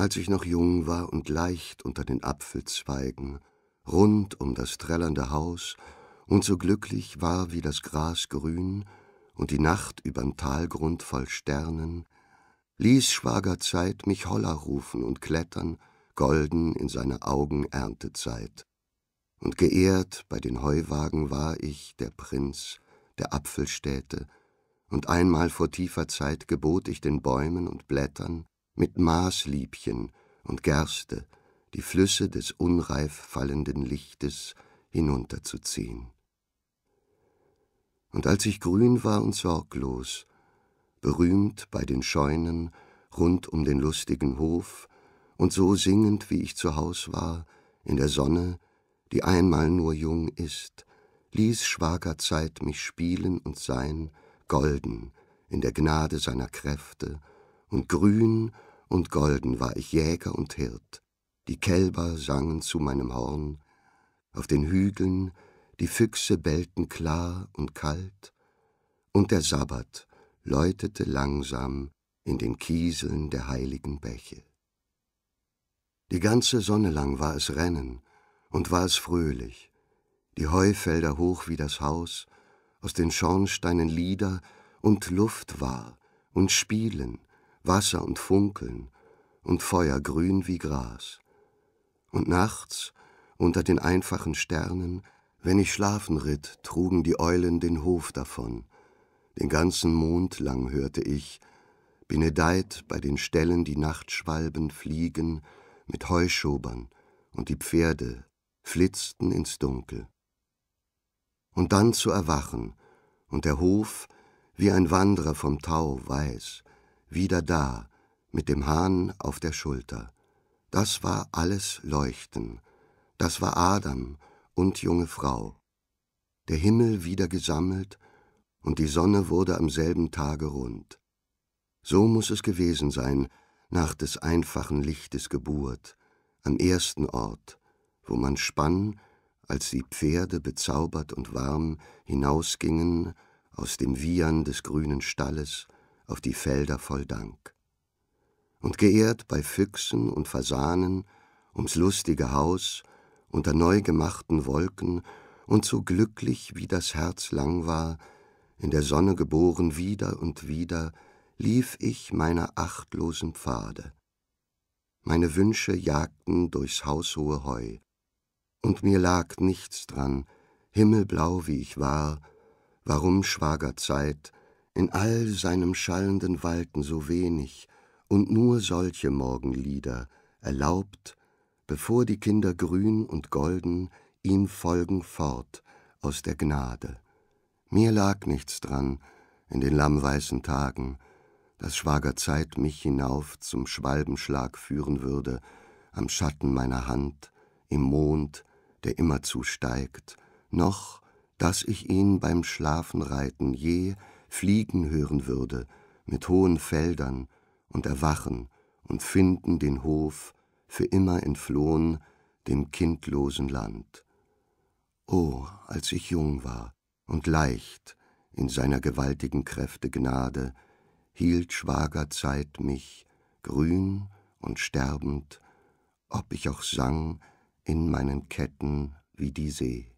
als ich noch jung war und leicht unter den Apfelzweigen, rund um das trällernde Haus, und so glücklich war wie das Gras grün und die Nacht überm Talgrund voll Sternen, ließ Schwager Zeit mich Holler rufen und klettern, golden in seine Augen Erntezeit. Und geehrt bei den Heuwagen war ich, der Prinz der Apfelstädte, und einmal vor tiefer Zeit gebot ich den Bäumen und Blättern mit Maßliebchen und Gerste die Flüsse des unreif fallenden Lichtes hinunterzuziehen. Und als ich grün war und sorglos, berühmt bei den Scheunen rund um den lustigen Hof und so singend, wie ich zu Haus war, in der Sonne, die einmal nur jung ist, ließ Schwagerzeit mich spielen und sein, golden, in der Gnade seiner Kräfte, und grün und golden war ich Jäger und Hirt. Die Kälber sangen zu meinem Horn, auf den Hügeln die Füchse bellten klar und kalt, und der Sabbat läutete langsam in den Kieseln der heiligen Bäche. Die ganze Sonne lang war es Rennen und war es fröhlich, die Heufelder hoch wie das Haus, aus den Schornsteinen Lieder und Luft war und Spielen Wasser und Funkeln und Feuer grün wie Gras. Und nachts, unter den einfachen Sternen, wenn ich schlafen ritt, trugen die Eulen den Hof davon. Den ganzen Mond lang hörte ich, benedeit bei den Stellen die Nachtschwalben fliegen mit Heuschobern und die Pferde flitzten ins Dunkel. Und dann zu erwachen und der Hof wie ein Wanderer vom Tau weiß, wieder da, mit dem Hahn auf der Schulter. Das war alles Leuchten, das war Adam und junge Frau. Der Himmel wieder gesammelt, und die Sonne wurde am selben Tage rund. So muß es gewesen sein, nach des einfachen Lichtes Geburt, am ersten Ort, wo man spann, als die Pferde bezaubert und warm hinausgingen aus dem Wiehern des grünen Stalles auf die Felder voll Dank. Und geehrt bei Füchsen und Fasanen ums lustige Haus unter neu gemachten Wolken und so glücklich, wie das Herz lang war, in der Sonne geboren wieder und wieder, lief ich meiner achtlosen Pfade. Meine Wünsche jagten durchs haushohe Heu, und mir lag nichts dran, himmelblau wie ich war, warum Schwagerzeit in all seinem schallenden Walten so wenig und nur solche Morgenlieder erlaubt, bevor die Kinder grün und golden ihm folgen fort aus der Gnade. Mir lag nichts dran in den lammweißen Tagen, dass Schwagerzeit mich hinauf zum Schwalbenschlag führen würde, am Schatten meiner Hand, im Mond, der immerzu steigt, noch, dass ich ihn beim Schlafenreiten je Fliegen hören würde, mit hohen Feldern, und erwachen und finden den Hof, für immer entflohen, dem kindlosen Land. oh, als ich jung war und leicht in seiner gewaltigen Kräfte Gnade, hielt Schwagerzeit mich, grün und sterbend, ob ich auch sang, in meinen Ketten wie die See.